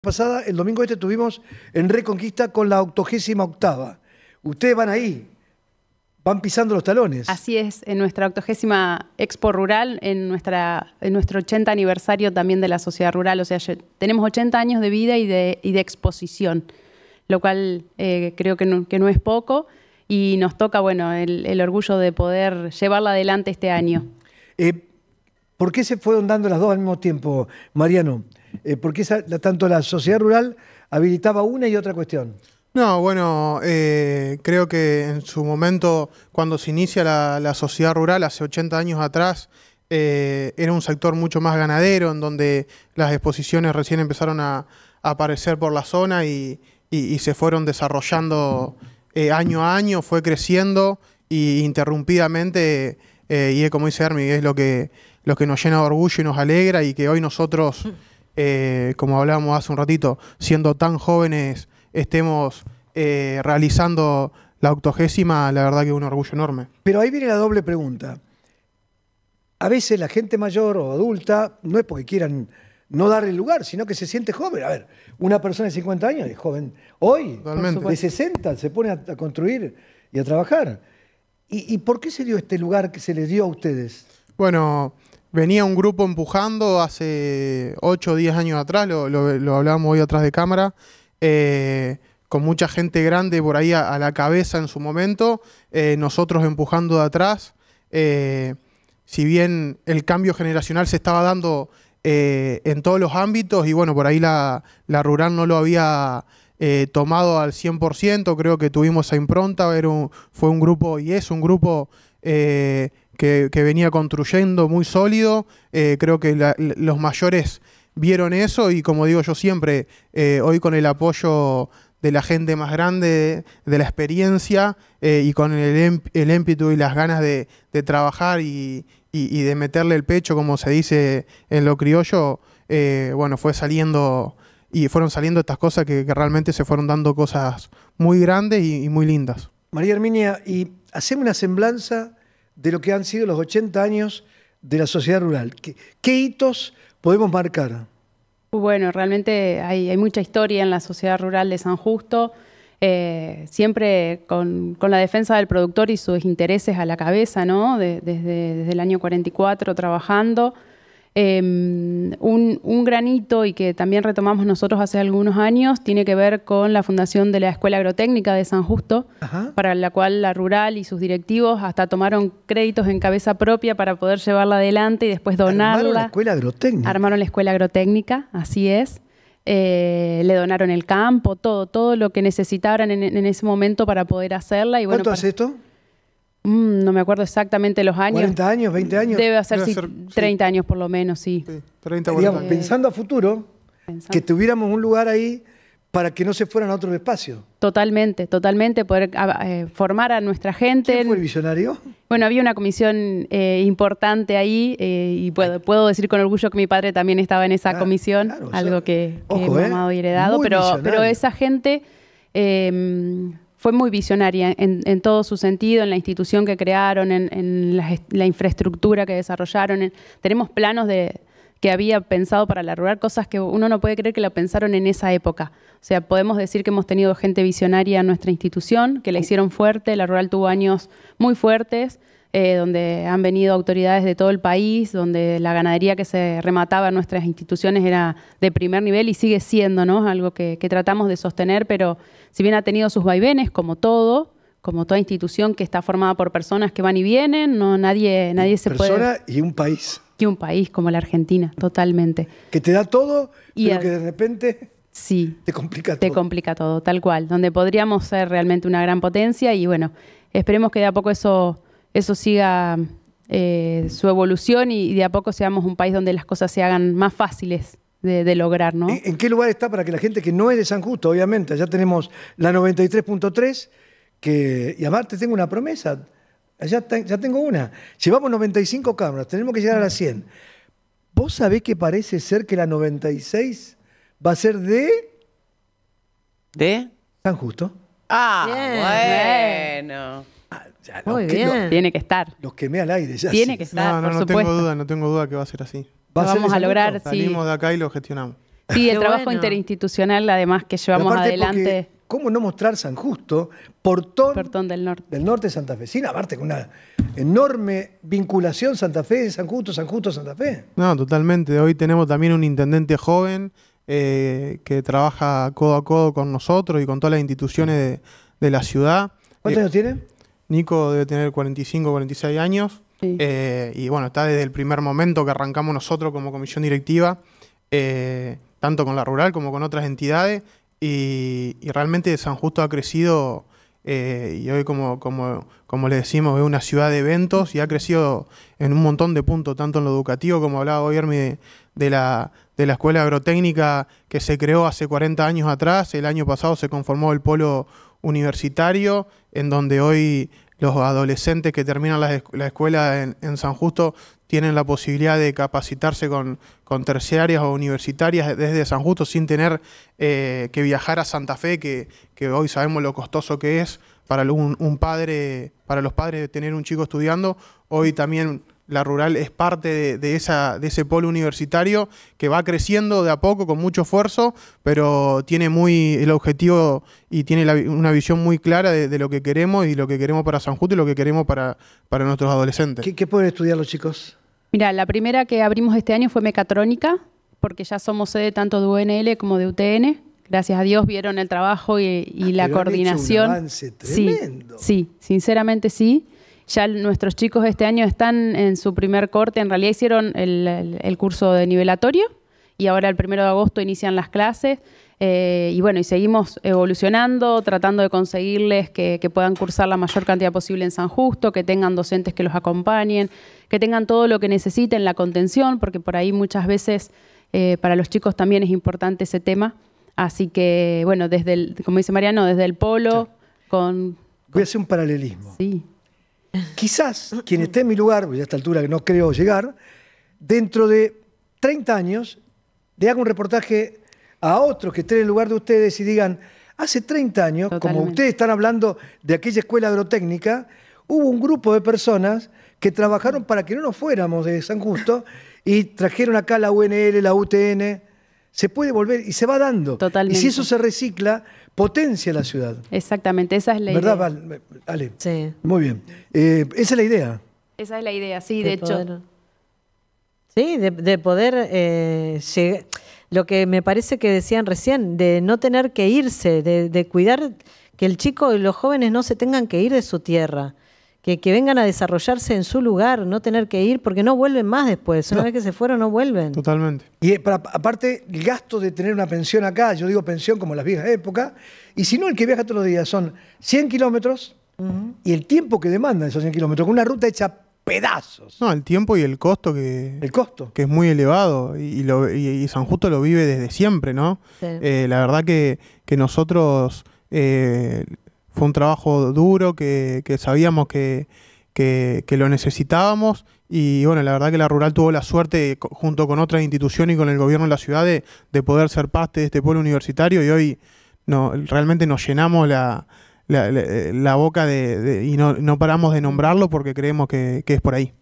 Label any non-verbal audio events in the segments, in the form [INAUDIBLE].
pasada, el domingo este tuvimos en Reconquista con la octogésima octava. Ustedes van ahí, van pisando los talones. Así es, en nuestra octogésima Expo Rural, en, nuestra, en nuestro 80 aniversario también de la sociedad rural, o sea, tenemos 80 años de vida y de, de exposición, lo cual eh, creo que no, es poco y nos toca, bueno, el, orgullo de poder llevarla adelante este año. Eh, ¿Por qué se fueron dando las dos al mismo tiempo, Mariano? eh, porque tanto la sociedad rural habilitaba una y otra cuestión. No, bueno, eh, creo que en su momento, cuando se inicia la, sociedad rural, hace 80 años atrás, eh, era un sector mucho más ganadero, en donde las exposiciones recién empezaron a, aparecer por la zona y, se fueron desarrollando eh, año a año, fue creciendo e interrumpidamente, y es como dice Hermi, es lo que, lo que nos llena de orgullo y nos alegra y que hoy nosotros... [LAUGHS] Eh, como hablábamos hace un ratito, siendo tan jóvenes estemos eh, realizando la octogésima, la verdad que es un orgullo enorme. Pero ahí viene la doble pregunta. A veces la gente mayor o adulta, no es porque quieran no darle lugar, sino que se siente joven. A ver, una persona de 50 años es joven hoy, de 60, se pone a, construir y a trabajar. ¿Y, ¿Y, por qué se dio este lugar que se les dio a ustedes? Bueno, Venía un grupo empujando hace 8 o 10 años atrás, lo, hablábamos hoy atrás de cámara, eh, con mucha gente grande por ahí a, la cabeza en su momento, eh, nosotros empujando de atrás. Eh, si bien el cambio generacional se estaba dando en todos los ámbitos y bueno, por ahí la, rural no lo había tomado al 100%, creo que tuvimos esa impronta, fue un grupo y es un grupo que, venía construyendo muy sólido. Eh, creo que los mayores vieron eso y como digo yo siempre, eh, hoy con el apoyo de la gente más grande, de, la experiencia eh, y con el, em, el y las ganas de, trabajar y, de meterle el pecho, como se dice en lo criollo, bueno, fue saliendo y fueron saliendo estas cosas que, realmente se fueron dando cosas muy grandes y, muy lindas. María Herminia, y hacemos una semblanza de lo que han sido los 80 años de la sociedad rural. ¿Qué, hitos podemos marcar? Bueno, realmente hay, mucha historia en la sociedad rural de San Justo, eh, siempre con, la defensa del productor y sus intereses a la cabeza, ¿no? desde, desde el año 44 trabajando. Em, un, granito y que también retomamos nosotros hace algunos años tiene que ver con la fundación de la Escuela Agrotécnica de San Justo, para la cual la rural y sus directivos hasta tomaron créditos en cabeza propia para poder llevarla adelante y después donarla. Armaron la Escuela Agrotécnica. Armaron la Escuela Agrotécnica, así es. Eh, le donaron el campo, todo, todo lo que necesitaran en, ese momento para poder hacerla. Y bueno, ¿Cuánto esto? Mm, no me acuerdo exactamente los años. 40 años, 20 años. Debe hacer 30 años por lo menos, sí. sí 30, pensando a futuro, que tuviéramos un lugar ahí para que no se fueran a otros espacios. Totalmente, totalmente, poder ah, ah, eh, formar a nuestra gente. ¿Quién fue el visionario? Bueno, había una comisión eh, importante ahí eh, y puedo, puedo, decir con orgullo que mi padre también estaba en esa comisión, algo que, heredado, pero, pero esa gente em, fue muy visionaria en, todo su sentido, en la institución que crearon, en, la, infraestructura que desarrollaron. tenemos planos de, que había pensado para la rural, cosas que uno no puede creer que la pensaron en esa época. O sea, podemos decir que hemos tenido gente visionaria en nuestra institución, que la hicieron fuerte, la rural tuvo años muy fuertes, eh, donde han venido autoridades de todo el país, donde la ganadería que se remataba en nuestras instituciones era de primer nivel y sigue siendo, ¿no? Algo que, tratamos de sostener, pero si bien ha tenido sus vaivenes, como todo, como toda institución que está formada por personas que van y vienen, no nadie, nadie se puede. Persona y un país. Y un país como la Argentina, totalmente. Que te da todo, y pero que de repente. Sí. Te complica todo. Te complica todo, tal cual. Donde podríamos ser realmente una gran potencia y bueno, esperemos que de a poco eso eso siga eh, su evolución y, de a poco seamos un país donde las cosas se hagan más fáciles. De, lograr, ¿no? ¿En, qué lugar está para que la gente que no es de San Justo, obviamente, allá tenemos la 93.3, que, y además te tengo una promesa, allá tengo una. Llevamos 95 cámaras, tenemos que llegar a las 100. ¿Vos sabés que parece ser que la 96 va a ser de. ¿De? San Justo. Ah, bueno. Tiene que estar. Los quemé al aire ya. Tiene que estar. No, no, no tengo duda, no tengo duda que va a ser así. vamos a lograr, sí. Salimos de acá y lo gestionamos. Sí, el trabajo interinstitucional, además, que llevamos adelante. ¿Cómo no mostrar San Justo, portón, del norte del norte de Santa Fe? Sin aparte con una enorme vinculación Santa Fe, San Justo, San Justo, Santa Fe. No, totalmente. Hoy tenemos también un intendente joven eh, que trabaja codo a codo con nosotros y con todas las instituciones de, la ciudad. ¿Cuántos eh, años tiene? Nico debe tener 45, 46 años. Eh, y bueno, está desde el primer momento que arrancamos nosotros como comisión directiva, eh, tanto con la rural como con otras entidades. Y, y realmente San Justo ha crecido eh, y hoy, como, como, le decimos, es una ciudad de eventos y ha crecido en un montón de puntos, tanto en lo educativo como hablaba hoy Hermi de, la, de la escuela agrotécnica que se creó hace 40 años atrás. El año pasado se conformó el polo universitario, en donde hoy los adolescentes que terminan la, escuela en, San Justo tienen la posibilidad de capacitarse con, terciarias o universitarias desde San Justo sin tener eh, que viajar a Santa Fe, que, que, hoy sabemos lo costoso que es para un, padre, para los padres tener un chico estudiando. Hoy también la rural es parte de, esa, de ese polo universitario que va creciendo de a poco con mucho esfuerzo, pero tiene muy el objetivo y tiene una visión muy clara de, lo que queremos y lo que queremos para San Justo y lo que queremos para, para nuestros adolescentes. ¿Qué, pueden estudiar los chicos? Mira, la primera que abrimos este año fue mecatrónica, porque ya somos sede tanto de UNL como de UTN. Gracias a Dios vieron el trabajo y, ah, la coordinación. un avance tremendo. Sí, sí, sinceramente sí. Ya nuestros chicos este año están en su primer corte, en realidad hicieron el, curso de nivelatorio y ahora el primero de agosto inician las clases. Eh, y bueno, y seguimos evolucionando, tratando de conseguirles que, puedan cursar la mayor cantidad posible en San Justo, que tengan docentes que los acompañen, que tengan todo lo que necesiten, la contención, porque por ahí muchas veces eh, para los chicos también es importante ese tema. Así que, bueno, desde el, como dice Mariano, desde el polo, con... Voy a hacer un paralelismo. Sí. Quizás quien esté en mi lugar, a esta altura que no creo llegar, dentro de 30 años le haga un reportaje a otros que estén en el lugar de ustedes y digan, hace 30 años, como ustedes están hablando de aquella escuela agrotécnica, hubo un grupo de personas que trabajaron para que no nos fuéramos de San Justo y trajeron acá la UNL, la UTN. Se puede volver y se va dando. Totalmente. Y si eso se recicla, potencia la ciudad. Exactamente, esa es la idea. ¿Verdad, Ale? Sí. Muy bien. Eh, esa es la idea. Esa es la idea, sí, de, hecho. Sí, de, poder eh, llegar. Lo que me parece que decían recién, de no tener que irse, de, de cuidar que el chico y los jóvenes no se tengan que ir de su tierra que, vengan a desarrollarse en su lugar, no tener que ir, porque no vuelven más después. Una vez que se fueron, no vuelven. Totalmente. Y eh, aparte, el gasto de tener una pensión acá, yo digo pensión como las viejas épocas, y si no, el que viaja todos los días son 100 kilómetros y el tiempo que demanda esos 100 kilómetros, con una ruta hecha pedazos. No, el tiempo y el costo que. El costo. Que es muy elevado. Y, lo, San Justo lo vive desde siempre, ¿no? Eh, la verdad que, nosotros. Eh, fue un trabajo duro que, sabíamos que, lo necesitábamos y bueno, la verdad que la rural tuvo la suerte junto con otras instituciones y con el gobierno de la ciudad de, poder ser parte de este pueblo universitario y hoy no, realmente nos llenamos la, boca de, y no, paramos de nombrarlo porque creemos que, es por ahí.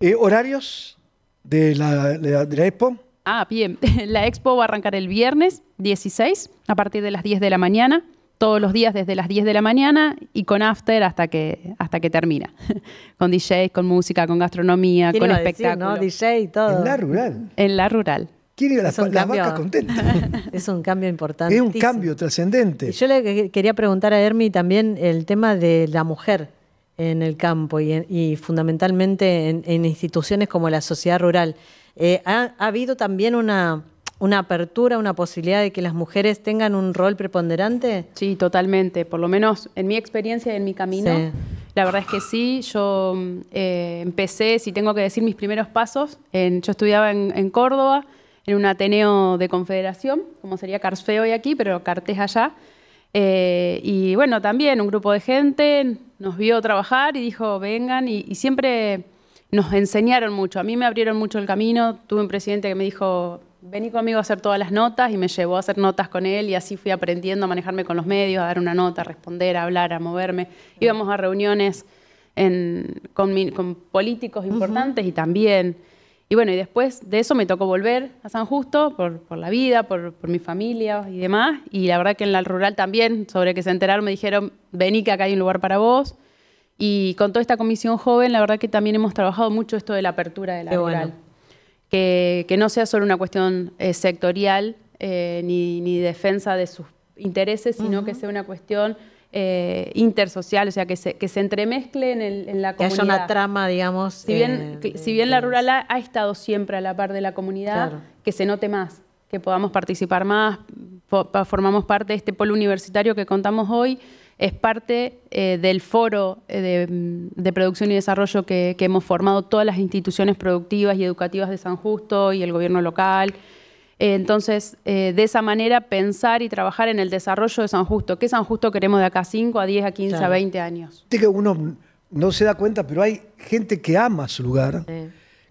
Eh, ¿Horarios de la, de la expo? Ah, bien, [LAUGHS] la expo va a arrancar el viernes 16 a partir de las 10 de la mañana todos los días desde las 10 de la mañana y con after hasta que, hasta que termina. [LAUGHS] con DJs con música, con gastronomía, con espectáculos. ¿no? DJ todo. En la rural. En la rural. Quiere las, la, la vacas contentas. [LAUGHS] es un cambio importante. Es un cambio trascendente. Yo le quería preguntar a Hermi también el tema de la mujer en el campo y, fundamentalmente en, instituciones como la sociedad rural. Eh, ha habido también una, una apertura, una posibilidad de que las mujeres tengan un rol preponderante? Sí, totalmente. Por lo menos en mi experiencia y en mi camino, la verdad es que sí. Yo eh, empecé, si tengo que decir mis primeros pasos, yo estudiaba en, Córdoba, en un Ateneo de Confederación, como sería Carsfeo hoy aquí, pero Cartes allá. Eh, y bueno, también un grupo de gente nos vio trabajar y dijo, vengan, y siempre nos enseñaron mucho. A mí me abrieron mucho el camino. Tuve un presidente que me dijo, vení conmigo a hacer todas las notas y me llevó a hacer notas con él y así fui aprendiendo a manejarme con los medios, a dar una nota, a responder, a hablar, a moverme. Íbamos a reuniones con, políticos importantes y también... Y bueno, y después de eso me tocó volver a San Justo por, la vida, por, mi familia y demás. Y la verdad que en la rural también, sobre que se enteraron, me dijeron, vení que acá hay un lugar para vos. Y con toda esta comisión joven, la verdad que también hemos trabajado mucho esto de la apertura de la rural que, no sea solo una cuestión eh, sectorial eh, ni, ni, defensa de sus intereses, sino que sea una cuestión eh, intersocial, o sea, que se, que se entremezcle en, la comunidad. Que haya una trama, digamos. Si bien, si bien la rural ha, estado siempre a la par de la comunidad, que se note más, que podamos participar más, formamos parte de este polo universitario que contamos hoy, es parte eh, del foro eh, de, producción y desarrollo que, hemos formado todas las instituciones productivas y educativas de San Justo y el gobierno local. Eh, entonces, de esa manera, pensar y trabajar en el desarrollo de San Justo. ¿Qué San Justo queremos de acá a 5, a 10, a 15, a 20 años? Que uno no se da cuenta, pero hay gente que ama su lugar,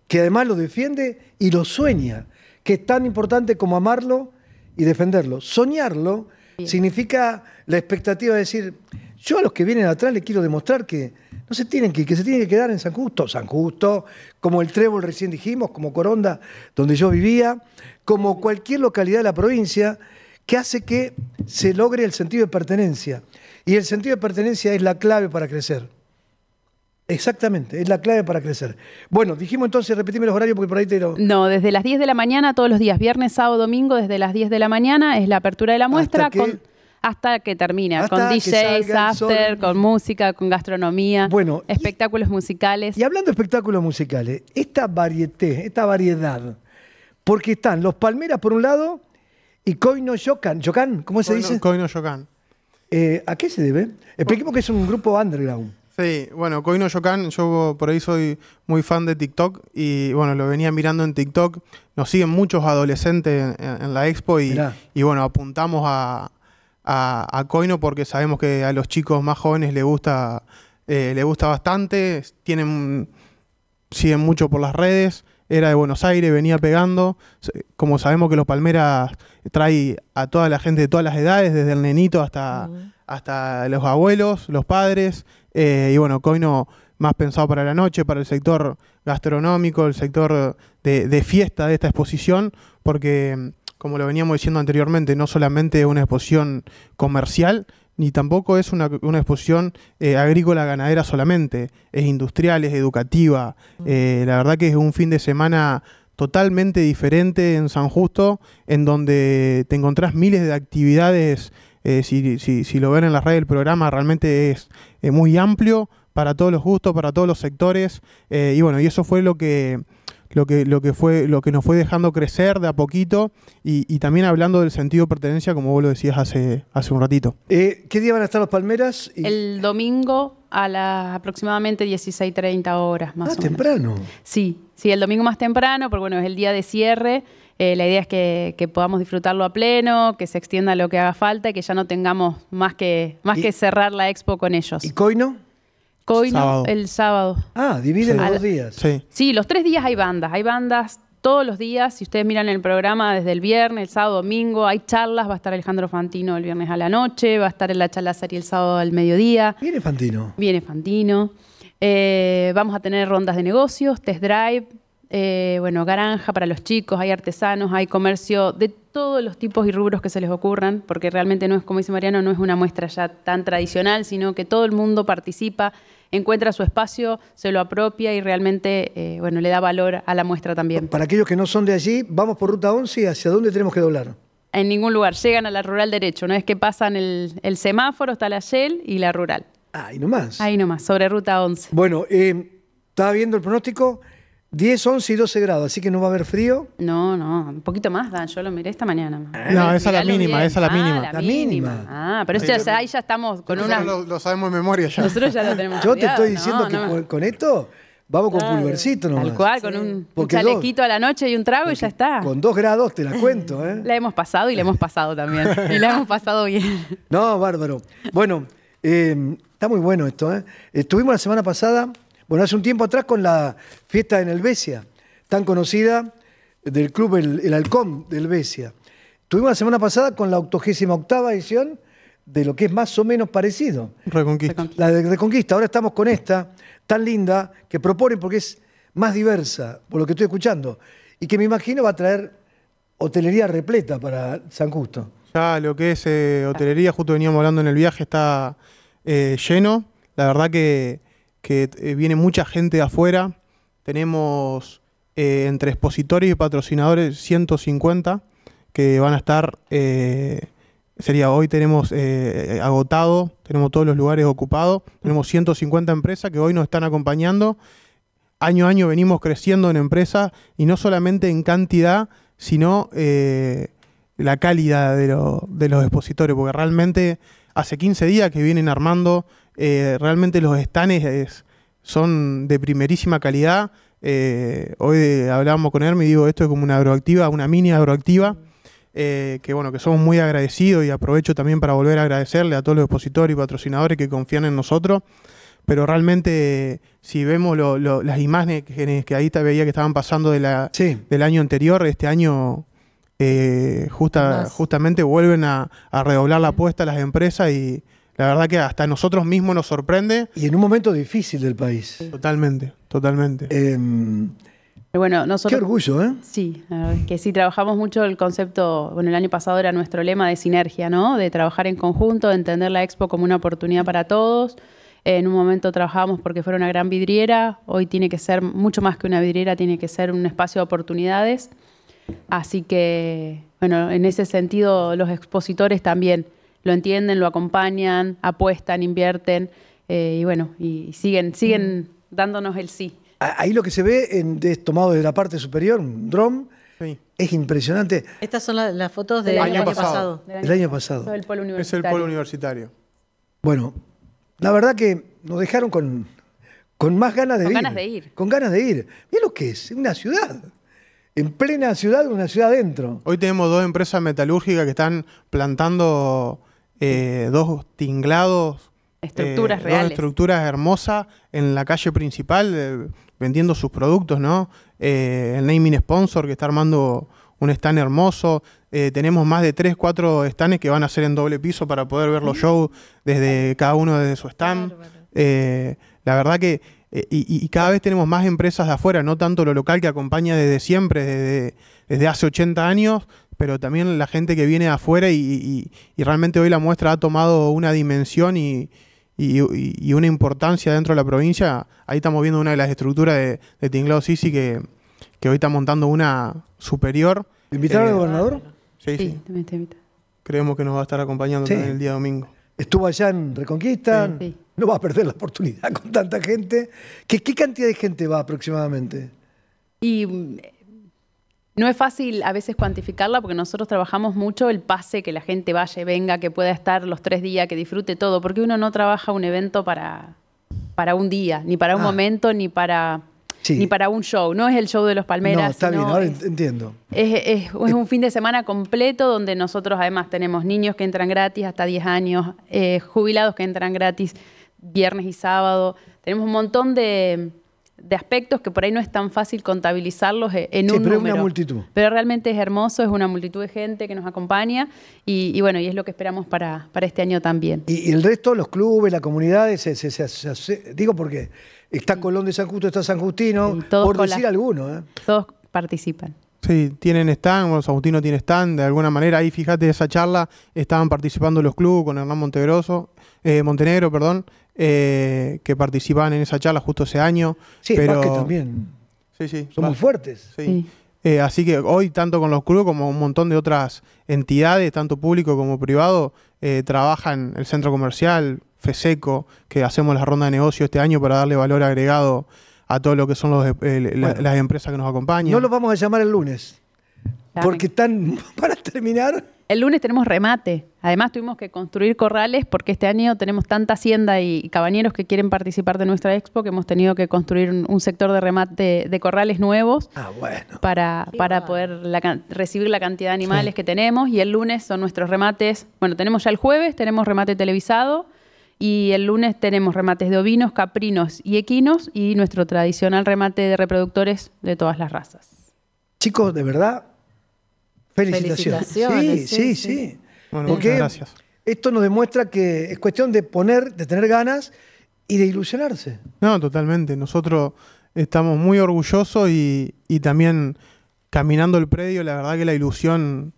que además lo defiende y lo sueña, que es tan importante como amarlo y defenderlo. Soñarlo Significa la expectativa de decir, yo a los que vienen atrás les quiero demostrar que no se tienen que que se tienen que quedar en San Justo. San Justo, como el Trébol recién dijimos, como Coronda, donde yo vivía, como cualquier localidad de la provincia, que hace que se logre el sentido de pertenencia. Y el sentido de pertenencia es la clave para crecer. Exactamente, es la clave para crecer. Bueno, dijimos entonces, repetime los horarios porque por ahí te lo... No, desde las 10 de la mañana, todos los días, viernes, sábado, domingo, desde las 10 de la mañana es la apertura de la muestra hasta que, termina, con DJs, after, con música, con gastronomía, bueno, espectáculos musicales. Y hablando de espectáculos musicales, esta varieté, esta variedad, porque están los Palmeras por un lado y Coino Yocan ¿Yokan? ¿Cómo se dice? Koino Yocan. Eh, ¿A qué se debe? Expliquemos que es un grupo underground. Sí, bueno, Coino Yokan, yo por ahí soy muy fan de TikTok y bueno, lo venía mirando en TikTok. Nos siguen muchos adolescentes en, la expo y, bueno, apuntamos a, a, porque sabemos que a los chicos más jóvenes le gusta, eh, le gusta bastante, tienen, siguen mucho por las redes. Era de Buenos Aires, venía pegando. Como sabemos que los Palmeras trae a toda la gente de todas las edades, desde el nenito hasta, hasta los abuelos, los padres. Eh, y bueno, Coino más pensado para la noche, para el sector gastronómico, el sector de, fiesta de esta exposición, porque mm, como lo veníamos diciendo anteriormente, no solamente es una exposición comercial, ni tampoco es una, exposición eh, agrícola ganadera solamente, es industrial, es educativa. Eh, la verdad que es un fin de semana totalmente diferente en San Justo, en donde te encontrás miles de actividades eh, si, lo ven en la red, el programa realmente es muy amplio para todos los gustos, para todos los sectores. Eh, y bueno, y eso fue lo que, lo que, lo que fue, lo que nos fue dejando crecer de a poquito, y, también hablando del sentido de pertenencia, como vos lo decías hace, hace un ratito. Eh, ¿Qué día van a estar los Palmeras? El domingo a las aproximadamente 16.30 horas más. Ah, temprano. Sí, sí, el domingo más temprano, porque bueno, es el día de cierre. Eh, la idea es que, podamos disfrutarlo a pleno, que se extienda lo que haga falta y que ya no tengamos más que, más que cerrar la expo con ellos. ¿Y Coino? Coino el sábado. Ah, dividen en los días. Sí. los tres días hay bandas. Hay bandas todos los días. Si ustedes miran el programa desde el viernes, el sábado, domingo, hay charlas. Va a estar Alejandro Fantino el viernes a la noche, va a estar en la Chalazari el sábado al mediodía. Viene Fantino. Viene Fantino. Eh, vamos a tener rondas de negocios, test drive, eh, bueno, granja para los chicos, hay artesanos, hay comercio de todos los tipos y rubros que se les ocurran, porque realmente no es, como dice Mariano, no es una muestra ya tan tradicional, sino que todo el mundo participa, encuentra su espacio, se lo apropia y realmente, eh, bueno, le da valor a la muestra también. Para aquellos que no son de allí, vamos por ruta 11 y hacia dónde tenemos que doblar. En ningún lugar, llegan a la rural derecho, no es que pasan el, semáforo está la Shell y la rural. Ahí nomás. Ahí nomás, sobre ruta 11. Bueno, eh, estaba viendo el pronóstico. 10, 11 y 12 grados, así que no va a haber frío. No, no, un poquito más, Dan, yo lo miré esta mañana. no, ah, esa es la mínima, esa es la ah, mínima. la, mínima. Ah, pero ahí ya estamos con una... Lo, lo, sabemos en memoria ya. Nosotros ya lo tenemos. yo te estoy diciendo que Con, esto vamos con pulvercito nomás. Tal cual, con un, chalequito a la noche y un trago y ya está. Con dos grados te la cuento, ¿eh? [LAUGHS] la hemos pasado y la hemos pasado también. y la hemos pasado bien. [LAUGHS] No, bárbaro. Bueno, eh, está muy bueno esto, ¿eh? Estuvimos la semana pasada bueno, hace un tiempo atrás con la fiesta en Helvecia, tan conocida del club El, Halcón de Helvecia. Tuvimos la semana pasada con la octava edición de lo que es más o menos parecido. Reconquista. La de Reconquista. Ahora estamos con esta, tan linda, que proponen porque es más diversa, por lo que estoy escuchando, y que me imagino va a traer hotelería repleta para San Justo. Ya lo que es eh, hotelería, justo veníamos hablando en el viaje, está eh, lleno. La verdad que que eh, viene mucha gente de afuera. Tenemos eh, entre expositores y patrocinadores 150 que van a estar. Eh, sería hoy tenemos agotado, tenemos todos los lugares ocupados, tenemos 150 empresas que hoy nos están acompañando. Año a año venimos creciendo en empresas y no solamente en cantidad, sino la calidad de, de los expositores, porque realmente hace 15 días que vienen armando eh, realmente los estanes eh, son de primerísima calidad. Eh, hoy hablábamos con Hermi y digo, esto es como una agroactiva, una mini agroactiva. que bueno, que somos muy agradecidos y aprovecho también para volver a agradecerle a todos los expositores y patrocinadores que confían en nosotros. Pero realmente, si vemos las imágenes que ahí te veía que estaban pasando del año anterior, este año justamente vuelven a, redoblar la apuesta a las empresas y la verdad que hasta nosotros mismos nos sorprende. Y en un momento difícil del país. Totalmente, totalmente. Em, qué orgullo, ¿eh? Sí, que sí, trabajamos mucho el concepto, bueno, el año pasado era nuestro lema de sinergia, ¿no? De trabajar en conjunto, de entender la expo como una oportunidad para todos. En un momento trabajábamos porque fuera una gran vidriera, hoy tiene que ser mucho más que una vidriera, tiene que ser un espacio de oportunidades. Así que, bueno, en ese sentido los expositores también lo entienden, lo acompañan, apuestan, invierten eh, y bueno, y siguen, siguen mm. dándonos el sí. Ahí lo que se ve es tomado desde la parte superior, un dron. Es impresionante. Estas son las fotos del, año, pasado. el año pasado. es el polo universitario. Bueno, la verdad que nos dejaron con, con más ganas de ir. Con ganas de ir. Con ganas de ir. Mira lo que es, una ciudad. En plena ciudad, una ciudad adentro. Hoy tenemos dos empresas metalúrgicas que están plantando eh, dos tinglados. Estructuras eh, reales. estructuras hermosas en la calle principal eh, vendiendo sus productos, ¿no? el naming sponsor que está armando un stand hermoso. tenemos más de tres, cuatro stands que van a ser en doble piso para poder ver los shows desde cada uno desde su stand. la verdad que y, cada vez tenemos más empresas de afuera, no tanto lo local que acompaña desde siempre, desde, desde hace 80 años, pero también la gente que viene afuera y, realmente hoy la muestra ha tomado una dimensión y, una importancia dentro de la provincia. Ahí estamos viendo una de las estructuras de, Tinglao Sisi que, hoy está montando una superior. ¿Invitaron al eh, gobernador? Sí, sí. sí. Te Creemos que nos va a estar acompañando el día domingo. Estuvo allá en Reconquista, no va a perder la oportunidad con tanta gente. ¿Qué, ¿Qué cantidad de gente va aproximadamente? Y no es fácil a veces cuantificarla porque nosotros trabajamos mucho el pase, que la gente vaya venga, que pueda estar los tres días, que disfrute todo, porque uno no trabaja un evento para, para un día, ni para un ah. momento, ni para ni para un show. No es el show de los Palmeras. No, está bien, ahora entiendo. Es, un fin de semana completo donde nosotros además tenemos niños que entran gratis hasta 10 años, eh, jubilados que entran gratis viernes y sábado. Tenemos un montón de, de aspectos que por ahí no es tan fácil contabilizarlos eh, en un pero una multitud. Pero realmente es hermoso, es una multitud de gente que nos acompaña y, bueno, y es lo que esperamos para, para este año también. Y, el resto, los clubes, las comunidades, digo porque está Colón de San Justo, está San Justino, por decir alguno. ¿eh? Todos participan. Sí, tienen stand, San Justino tiene stand, de alguna manera ahí fíjate esa charla, estaban participando los clubes con Hernán Montegroso, eh, Montenegro, perdón, eh, que participaban en esa charla justo ese año. pero... que también. Sí, sí. Somos fuertes. Sí. Eh, así que hoy, tanto con los clubes como un montón de otras entidades, tanto público como privado, eh, trabajan el centro comercial, FESECO, que hacemos la ronda de negocio este año para darle valor agregado a todo lo que son las empresas que nos acompañan. No los vamos a llamar el lunes, porque están [LAUGHS] para terminar. El lunes tenemos remate. Además tuvimos que construir corrales porque este año tenemos tanta hacienda y cabañeros que quieren participar de nuestra expo que hemos tenido que construir un, sector de remate de corrales nuevos ah, para, para poder recibir la cantidad de animales que tenemos y el lunes son nuestros remates, bueno, tenemos ya el jueves, tenemos remate televisado y el lunes tenemos remates de ovinos, caprinos y equinos y nuestro tradicional remate de reproductores de todas las razas. Chicos, de verdad, felicitaciones. sí. sí. sí. Bueno, gracias. Esto nos demuestra que es cuestión de poner, de tener ganas y de ilusionarse. No, totalmente. Nosotros estamos muy orgullosos y, también caminando el predio, la verdad que la ilusión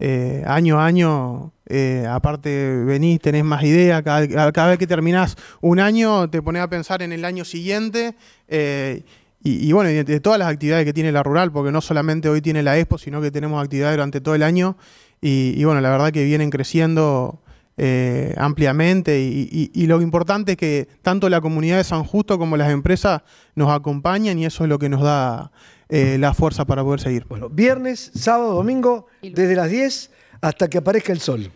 eh, año a año, eh, aparte venís, tenés más ideas, cada, vez que terminás un año te pones a pensar en el año siguiente. Eh, y, bueno, de, de, todas las actividades que tiene la rural, porque no solamente hoy tiene la Expo, sino que tenemos actividades durante todo el año y, bueno, la verdad que vienen creciendo eh, ampliamente y, lo importante es que tanto la comunidad de San Justo como las empresas nos acompañan y eso es lo que nos da eh, la fuerza para poder seguir. Bueno, viernes, sábado, domingo, desde las 10 hasta que aparezca el sol.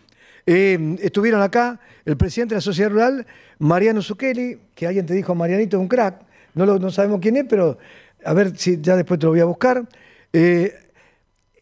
Em, estuvieron acá el presidente de la sociedad rural, Mariano Zucchelli, que alguien te dijo, Marianito es un crack, no, no sabemos quién es, pero a ver si ya después te lo voy a buscar. Eh,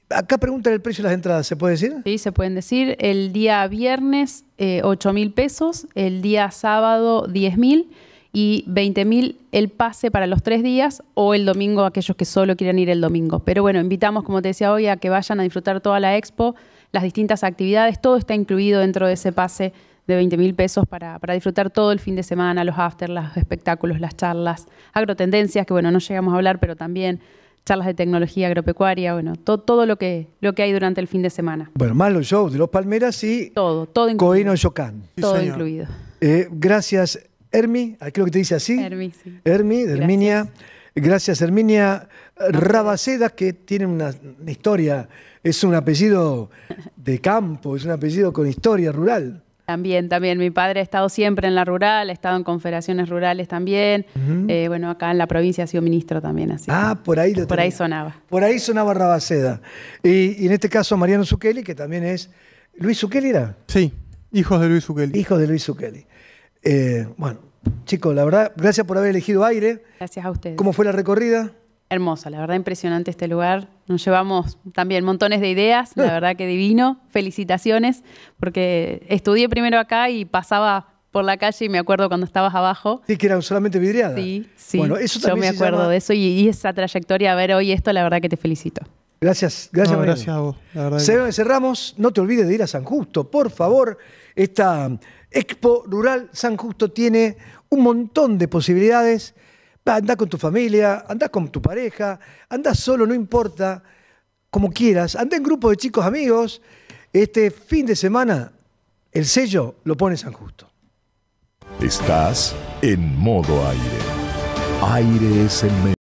Acá preguntan el precio de las entradas, ¿se puede decir? Sí, se pueden decir. El día viernes, eh, mil pesos. El día sábado, 10.000 mil. Y 20.000 mil el pase para los tres días o el domingo, aquellos que solo quieran ir el domingo. Pero bueno, invitamos, como te decía hoy, a que vayan a disfrutar toda la expo, las distintas actividades. Todo está incluido dentro de ese pase de 20 mil pesos para, para, disfrutar todo el fin de semana, los after, los espectáculos, las charlas, agrotendencias, que bueno, no llegamos a hablar, pero también charlas de tecnología agropecuaria, bueno, todo lo que, lo que hay durante el fin de semana. Bueno, más los shows de los Palmeras y todo, todo incluido. todo incluido. Eh, gracias, Hermi, creo que te dice así. Hermi, Hermi, Herminia. Gracias, Herminia Rabaceda, que tiene una historia, es un apellido de campo, es un apellido con historia rural. También, también. Mi padre ha estado siempre en la rural, ha estado en confederaciones rurales también. Eh, bueno, acá en la provincia ha sido ministro también. Así ah, por ahí Por ahí sonaba. Por ahí sonaba Rabaceda. Y, en este caso Mariano Zucchelli, que también es... ¿Luis Zucchelli era? Sí, hijos de Luis Zucchelli. Hijos de Luis Zucchelli. Eh, bueno, chicos, la verdad, gracias por haber elegido aire. Gracias a ustedes. ¿Cómo fue la recorrida? Hermosa, la verdad impresionante este lugar. Nos llevamos también montones de ideas, la [LAUGHS] verdad que divino. Felicitaciones, porque estudié primero acá y pasaba por la calle y me acuerdo cuando estabas abajo. Sí, que era solamente vidriada. Sí, sí. Bueno, eso también Yo me acuerdo de eso y, esa trayectoria. A ver, hoy esto, la verdad que te felicito. Gracias, gracias, gracias a vos. Cerramos, no te olvides de ir a San Justo, por favor. Esta Expo Rural San Justo tiene un montón de posibilidades. Andá con tu familia, andas con tu pareja, anda solo, no importa, como quieras. anda en grupo de chicos amigos. Este fin de semana, el sello lo pones San Justo. Estás en modo aire. Aire es el medio.